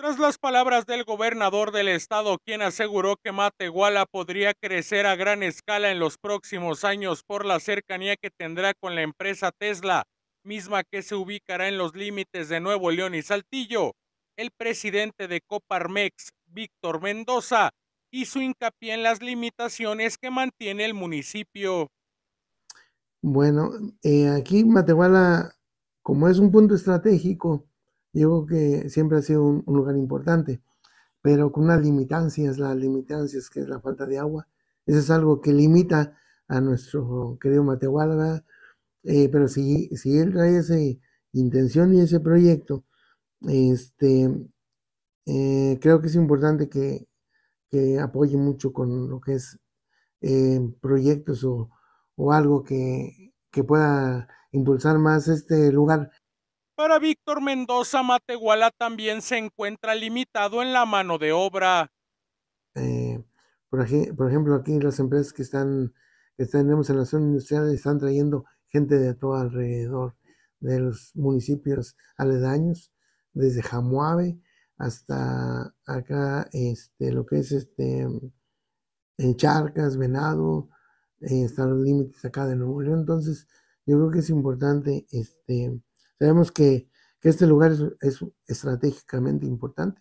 Tras las palabras del gobernador del estado, quien aseguró que Matehuala podría crecer a gran escala en los próximos años por la cercanía que tendrá con la empresa Tesla, misma que se ubicará en los límites de Nuevo León y Saltillo, el presidente de Coparmex, Víctor Mendoza, hizo hincapié en las limitaciones que mantiene el municipio. Bueno, eh, aquí Matehuala, como es un punto estratégico, yo creo que siempre ha sido un, lugar importante, pero con unas limitancias, las limitancias que es la falta de agua, eso es algo que limita a nuestro querido Mateo eh, pero si, si él trae esa intención y ese proyecto, este, eh, creo que es importante que, apoye mucho con lo que es eh, proyectos o, algo que, que pueda impulsar más este lugar. Para Víctor Mendoza, Matehuala también se encuentra limitado en la mano de obra. Eh, por, ejemplo, aquí las empresas que están que tenemos en la zona industrial están trayendo gente de todo alrededor de los municipios aledaños, desde Jamuave hasta acá, este, lo que es este, en Charcas, Venado, eh, están los límites acá de Nuevo León. Entonces, yo creo que es importante este, Sabemos que, este lugar es, estratégicamente importante.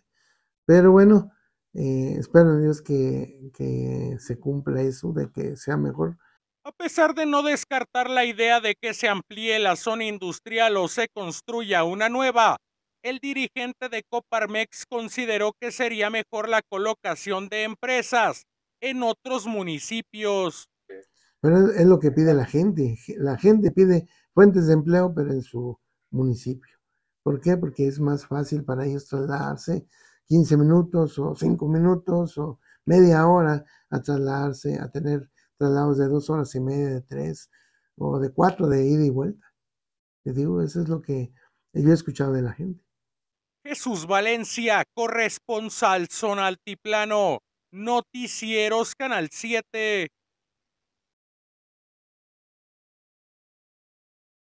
Pero bueno, eh, espero Dios que, que se cumpla eso, de que sea mejor. A pesar de no descartar la idea de que se amplíe la zona industrial o se construya una nueva, el dirigente de Coparmex consideró que sería mejor la colocación de empresas en otros municipios. Pero es lo que pide la gente. La gente pide fuentes de empleo, pero en su municipio. ¿Por qué? Porque es más fácil para ellos trasladarse 15 minutos o 5 minutos o media hora a trasladarse, a tener traslados de dos horas y media, de tres o de cuatro de ida y vuelta. Te digo, eso es lo que yo he escuchado de la gente. Jesús Valencia, corresponsal son Altiplano, Noticieros Canal 7.